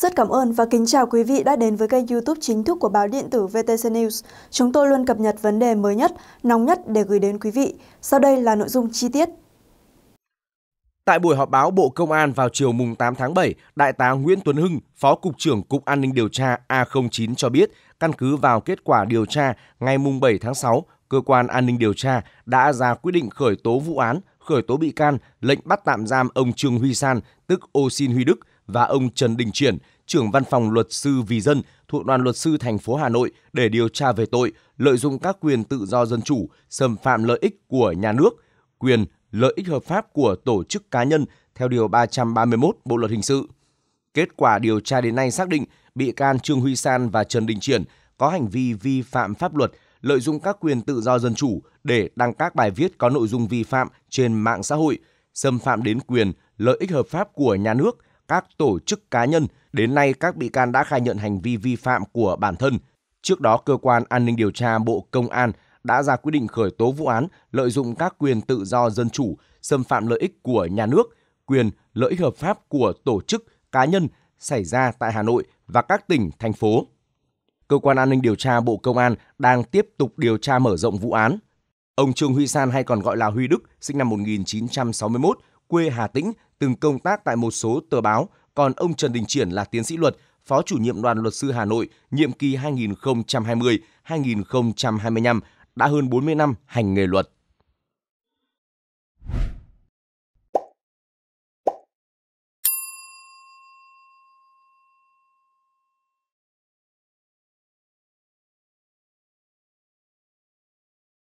Rất cảm ơn và kính chào quý vị đã đến với kênh youtube chính thức của báo điện tử VTC News. Chúng tôi luôn cập nhật vấn đề mới nhất, nóng nhất để gửi đến quý vị. Sau đây là nội dung chi tiết. Tại buổi họp báo Bộ Công an vào chiều mùng 8 tháng 7, Đại tá Nguyễn Tuấn Hưng, Phó Cục trưởng Cục An ninh Điều tra A09 cho biết, căn cứ vào kết quả điều tra ngày mùng 7 tháng 6, Cơ quan An ninh Điều tra đã ra quyết định khởi tố vụ án, khởi tố bị can, lệnh bắt tạm giam ông Trương Huy San, tức Ô Xin Huy Đức, và ông Trần Đình Triển, trưởng văn phòng luật sư vì dân thuộc đoàn luật sư thành phố Hà Nội để điều tra về tội lợi dụng các quyền tự do dân chủ, xâm phạm lợi ích của nhà nước, quyền lợi ích hợp pháp của tổ chức cá nhân theo điều 331 Bộ luật hình sự. Kết quả điều tra đến nay xác định bị can Trương Huy San và Trần Đình Triển có hành vi vi phạm pháp luật, lợi dụng các quyền tự do dân chủ để đăng các bài viết có nội dung vi phạm trên mạng xã hội, xâm phạm đến quyền lợi ích hợp pháp của nhà nước – các tổ chức cá nhân. Đến nay, các bị can đã khai nhận hành vi vi phạm của bản thân. Trước đó, Cơ quan An ninh Điều tra Bộ Công an đã ra quyết định khởi tố vụ án lợi dụng các quyền tự do dân chủ, xâm phạm lợi ích của nhà nước, quyền, lợi ích hợp pháp của tổ chức, cá nhân xảy ra tại Hà Nội và các tỉnh, thành phố. Cơ quan An ninh Điều tra Bộ Công an đang tiếp tục điều tra mở rộng vụ án. Ông Trương Huy San hay còn gọi là Huy Đức, sinh năm 1961, quê Hà Tĩnh, từng công tác tại một số tờ báo, còn ông Trần Đình Triển là tiến sĩ luật, Phó chủ nhiệm đoàn luật sư Hà Nội nhiệm kỳ 2020-2025, đã hơn 40 năm hành nghề luật.